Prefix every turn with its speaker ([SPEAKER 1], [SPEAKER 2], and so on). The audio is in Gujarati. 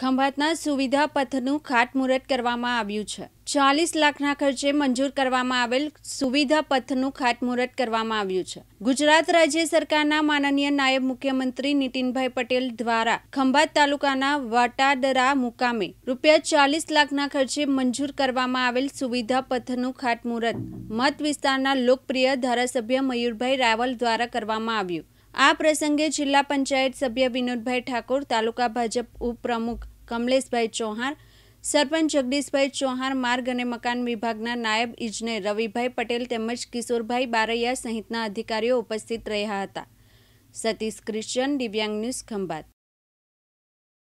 [SPEAKER 1] ખંભાતના સુવિધા પથનું ખાતમુહૂર્ત કરવામાં આવ્યું છે ચાલીસ લાખના ખર્ચે મંજૂર કરવામાં આવેલ સુવિધા પથનું ખાતમુહૂર્ત કરવામાં આવ્યું છે ગુજરાત રાજ્ય સરકારના માનનીય નાયબ મુખ્યમંત્રી નીતિનભાઈ પટેલ દ્વારા ખંભાત તાલુકાના વાટાદરા મુકામે રૂપિયા ચાલીસ લાખના ખર્ચે મંજૂર કરવામાં આવેલ સુવિધા પથનું ખાતમુહૂર્ત મત વિસ્તારના લોકપ્રિય ધારાસભ્ય મયુરભાઈ રાવલ દ્વારા કરવામાં આવ્યું આ પ્રસંગે જિલ્લા પંચાયત સભ્ય વિનોદભાઈ ઠાકોર તાલુકા ભાજપ ઉપપ્રમુખ કમલેશભાઈ ચૌહાણ સરપંચ જગદીશભાઈ ચૌહાણ માર્ગ અને મકાન વિભાગના નાયબ ઇજનેર રવિભાઈ પટેલ તેમજ કિશોરભાઈ બારૈયા સહિતના અધિકારીઓ ઉપસ્થિત રહ્યા હતા સતીશ ક્રિશ્ચન દિવ્યાંગ ન્યૂઝ ખંભાત